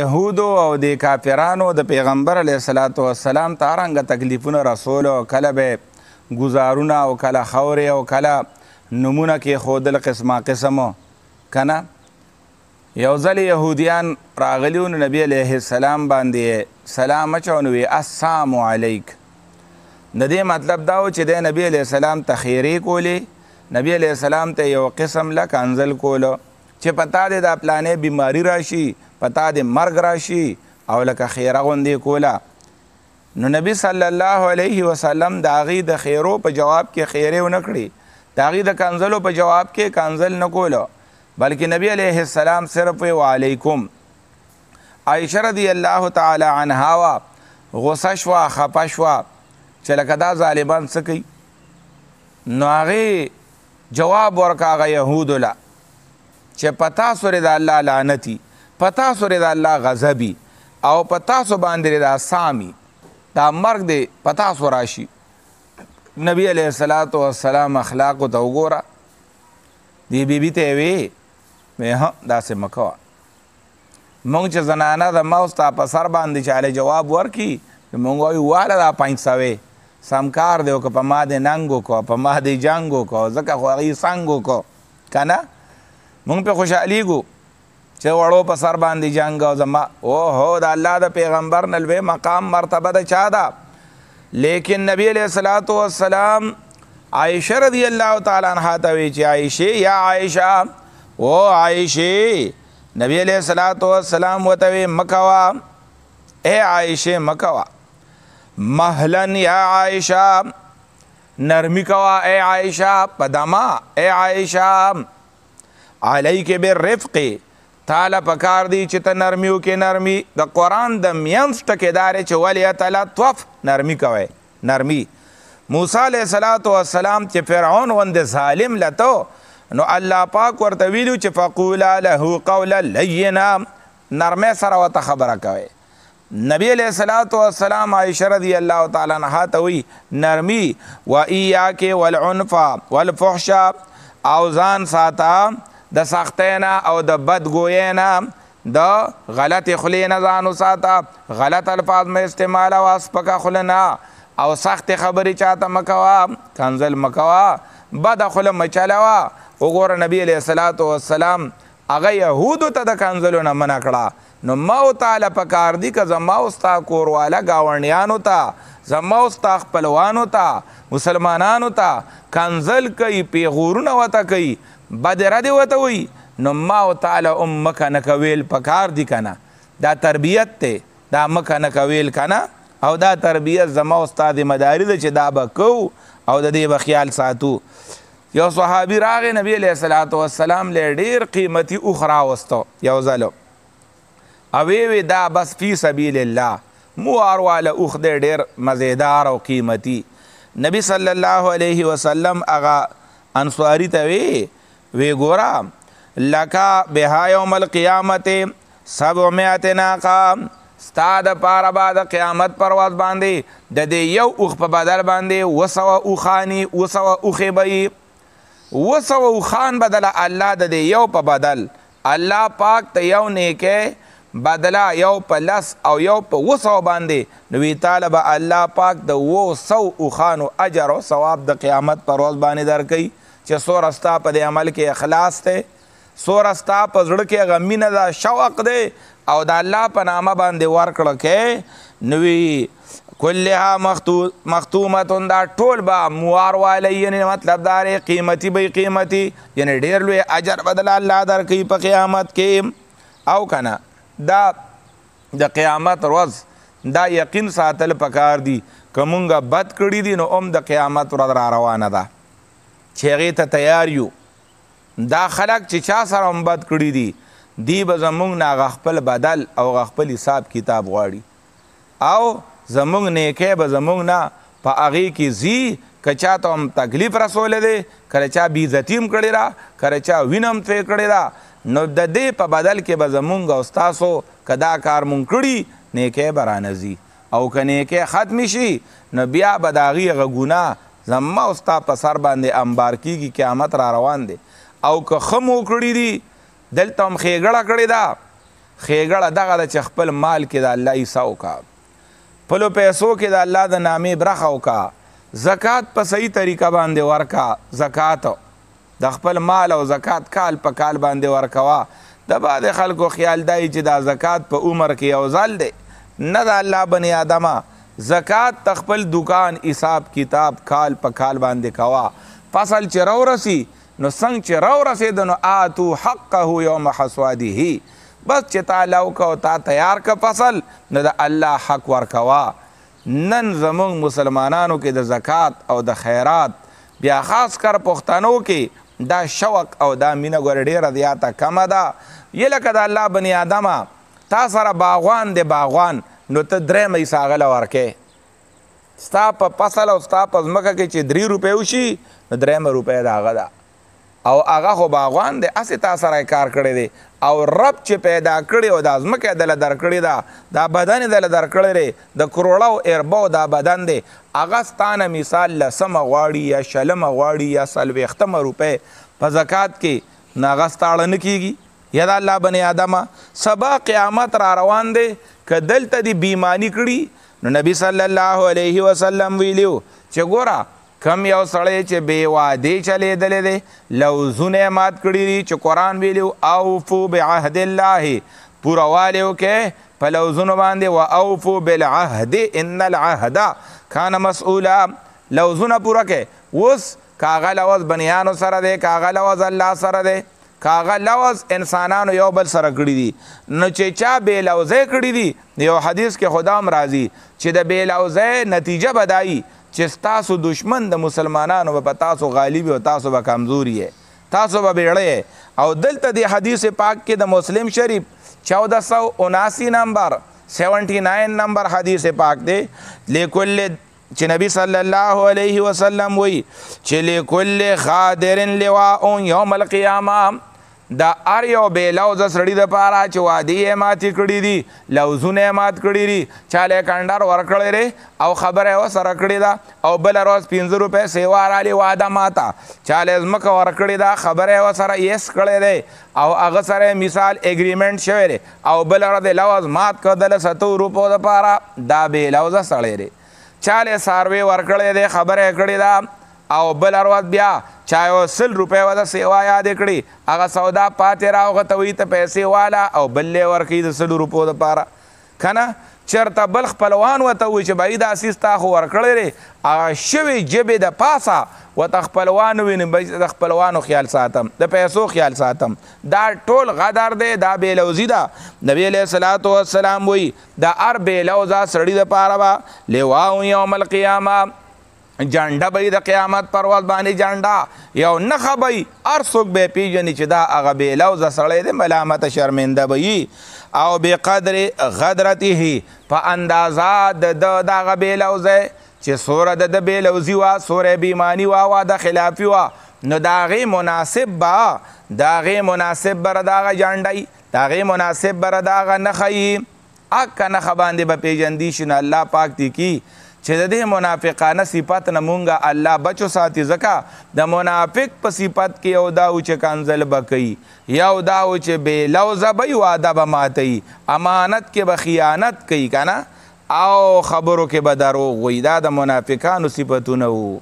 يهودو او د کافرانو د پیغمبر علیه الصلاۃ والسلام ته رنګ تکلیفونه رسول او کله به گزارونه او کله خورې او کله نمونه کې خودل قسمه قسمو کنه یو ځل يهوديان راغلیو نبی علیه السلام باندې سلام چونوي السلام علیک د دې مطلب دا و چې د نبی علیه السلام تخیری کولې نبی علیه السلام ته یو قسم لک انزل کولو چې پتا دې دا پلانې بیماری راشي پتا د مرګ راشي او لکه خیره غوندې کوله نو نبی صلی الله علیه وسلم د هغې د خیرو په جواب کې خیرې ونه کړې د هغې د کنزلو په جواب کې کنزل نه کولو بلکې نبی علیه السلام صرف وعلیکم عایشه رضی الله تعالی عنها وا غوسه شوه خفه شوه چې لکه دا ظالمان څه کوي نو هغې جواب ورکه هغه یهودو له چې په تاسو د الله لعنتي پتا سره د الله غضبي او پتا سو باندې د سامي دا مرګ دی پتا سو راشي نبی علیہ الصلات والسلام اخلاق او وګوره دی بیبي ته وی مه دا سه مکو مونږ چې زنانه د ماوس تا په سر باندې چاله جواب ورکي مونږ وی واله دا 500 سمکار دیو که په ما د ننګو کو په ما د جنگو کو زکه خو هغه څنګه کو کنه مونږ په خوشحالي ګو چې وړو په سر باندې جنگ او زما او هو د الله د پیغمبر نلوي مقام مرتبه د چا ده لیکن نبی علیہ الصلات والسلام عائشه رضی الله تعالی عنها ته وی چې عائشه یا عائشه او عائشه نبی علیہ الصلات والسلام وته وی مکوا اے عائشه مکوا مهلن یا عائشه نرمی کوا اے عائشه پدما اے عائشه علیک بالرفق تعالی پکار دی چې ته نرمیو کې نرمي د قران د میانس ټکیدارې چې ولی تعالی توف نرمي کوي نرمي موسی علیہ الصلات والسلام چې فرعون وند ظالم لته نو الله پاک ورته ویلو چې فقولا له قولا لینا نرمه سره وته خبره کوي نبی علیہ الصلات والسلام عائشہ رضی اللہ تعالی عنہا ته وی نرمي و ایاک والعنف والفحش او ځان ساته د سختینا او د بدګوینا د غلط خلینا ځان وساته غلط الفاظ مې استعمال او اسپکا خلنا او سخت خبرې چاته مکوا کنزل مکوا بد خل مچلوا وګوره نبی علیہ الصلات والسلام هغه يهودو ته د کنزلو نه منع کړه نو ما او تعالی په کار دی که زما اوستا کورواله گاونډیانو ته زما اوستا خپلوانو ته مسلمانانو ته کنزل کوي پیغورونه وته کوي بدره دی وته وي نو ما او تعالی امک نه کویل پکار دی کنه دا تربیت ته دا مک نه کویل کنه او دا تربیت زما استاد مداري چې دا بکو او د دې بخیال ساتو یو صحابي راغې نبی علیہ الصلوۃ والسلام له ډیر قیمتي اخرى واستو یو زلو او وی دا بس فی سبیل الله موار والا اوخ دې ډیر مزیدار او قیمتي نبی صلی الله علیه وسلم اغا انصاری ته وی وی ګورا لکا بها یوم القیامت سبع مئات ناقا ستا د پاره بعد قیامت پر واز باندې د دې یو اوخ په بدل باندې وسو اوخانی وسو اوخې بې وسو اوخان بدل الله د دې یو په بدل الله پاک ته یو نیکه بدلا یو په لس او یو په وسو باندې نو وی طالب الله پاک د وسو اوخانو اجر او ثواب د قیامت پر واز باندې درکې چې سور استا په دې عمل کې اخلاص ته سور استا په زړه کې غمینه دا شوق دی او د الله په نامه باندې ورکړه کې نوی کلها مختومه دا ټول به موار والی یعنی مطلب دار قیمتي به قیمتي یعنی ډیر لوی اجر بدل الله درکې په قیامت کې او کنه دا د قیامت ورځ دا یقین ساتل پکار دي کومګه بد کړی دي نو اوم د قیامت ورځ را روانه ده چې هغې ته تیار یو دا خلک چې چا سره هم بد کړي دي دی به زمونږ نه هغه خپل بدل او هغه خپل حساب کتاب غواړي او زمونږ نیکی به زمونږ نه په هغې کې ځي که چا ته هم تکلیف رسولی دی کله چا بېزتي هم کړې ده کله چا وینه هم ترې کړې ده نو د دې په بدل کې به زمونږ او ستاسو که دا کار مونږ کړي نیکی به رانه ځي او که نیکی ختمې شي نو بیا به د هغې هغه ګناه زما او ستا په سر باندې انبار کیږي قیامت را روان دی او که ښه مو کړي دي دلته هم ښېګړه کړې ده ښېګړه دغه ده چې خپل مال کې د الله عیسا وکړه پلو پیسو کې د الله د نامې برخه وکړه زکات په صحیح طریقه باندې ورکا زکات د خپل مال او زکات کال په کال باندې ورکوا د بعد خلکو خیال دی چې دا زکات په عمر کې یو ځل دی نه د الله بنی آدمه زکات تخپل دکان حساب کتاب کال په کال باندې کوا فصل چې راورسي نو څنګه چې راورسېد نو آتو حقه یوم حصاده بس چې تعالی او تا تیار کا فصل نو د الله حق ورکوا نن زمونږ مسلمانانو کې د زکات او د خیرات بیا خاص کر پښتنو کې دا شوق او دا مینه ګور ډیره زیاته کمه ده یلکه د الله بنی آدمه تا سره باغوان دی باغوان نو ته درې مې ساغله ورکې ستا په فصل او ستا په ځمکه کې چې درې روپۍ وشي نو درېمه روپۍ د هغه ده او هغه خو باغوان دی هسې تا سره کار کړی دی او رب چې پیدا کړی او دا ځمکه یې دله درکړې ده دا بدن یې دله درکړی دی د کروړو اربو دا بدن دی هغه ستا نه مثال لسمه غواړي یا شلمه غواړي یا څلوېښتمه روپۍ په زکات کې نو هغه ستا اړه نه کېږي یا الله بنی آدمه سبا قیامت را روان دی که دلته دی بیمانی کړي نو نبی صلی الله علیه وسلم ویلیو چې ګوره کم یو سړی چې بې وعدې چلېدلی دی لوزونه مات کړي دي چې قرآن ویلیو اوفو بعهد الله پوره والی وکې په لوزونو باندې و اوفو بالعهد ان العهد کان مسؤولا لوزونه پوره کې اوس کاغه لوز بنیانو سره دی کاغه لوز الله سره دی کاغه لوز انسانانو یو بل سره کړی دي نو چې چا بې لوزه کړی دي یو حدیث کې خدام راضي چې د بې لوزه نتیجه بدایي چې تاسو دشمن د مسلمانانو په تاسو غالب او تاسو به کمزوري یې تاسو به بیړې او دلته د حدیث پاک کې د مسلم شریف 1479 نمبر 79 نمبر حدیث پاک دی لیکل چې نبی صلی الله علیه وسلم وی چې لکل خادر لواء یوم القیامه د ار یو بې لوزه سړي دپاره چې وادي یې ماتې کړي دي لوزونه یې مات کړي دي چا له یې کنډر ورکړی دی او خبره یې ورسره کړې ده او بله ورځ پنځه روپۍ سیوا رالي واده ماته چا له یې ځمکه ورکړې ده خبره یې ورسره یس کړی دی او هغه سره مثال اګریمنټ شوی دی او بله ورځ یې لوز مات کړ د له ستو روپو دپاره دا بې لوزه سړی دی چا له یې څاروی ورکړی دی خبره یې کړې ده او بل اروات بیا چا یو سل روپۍ ودا سیوا یاد کړي هغه سودا پاتې راوغته وی ته پیسې والا او بل له ورکی د سل روپو د پاره کنه چرته بل خپلوان وته وی چې بای د اسیس تا خو ورکړی لري هغه شوی جبې د پاسه وته خپلوان وینم د خپلوانو خیال ساتم د پیسو خیال ساتم دا ټول غدار دی دا بې لوزي ده نبی علیه صلات وسلام وی د ار بې لوزه سړي د پاره به لواو یوم القیامه جنډه به د قیامت پر ورځ باندې جنډه یو نخه به هر څوک به پیژني چې دا هغه بېلوزه سړی دی ملامت شرمنده به او بقدر غدرته په اندازه د دغه بېلوزه چې سوره د د بېلوزي وه سوره بیماني وه وا د خلافي وه نو داغه مناسب با داغه مناسب بر داغه جانډای داغه مناسب بر داغه نخی اک نه خباندې به پیجندې شنه الله پاک دی کی چې د دې منافقانه صفت نه مونږه الله بچو ساتي ځکه د منافق په صفت کې یو دا و چې کنزل بکوي یو دا و چې بې لوزه به یې وعده به ماتوي امانت کې به خیانت کوي که نه او خبرو کې به دروغ وي دا د منافقانو صفتونه وو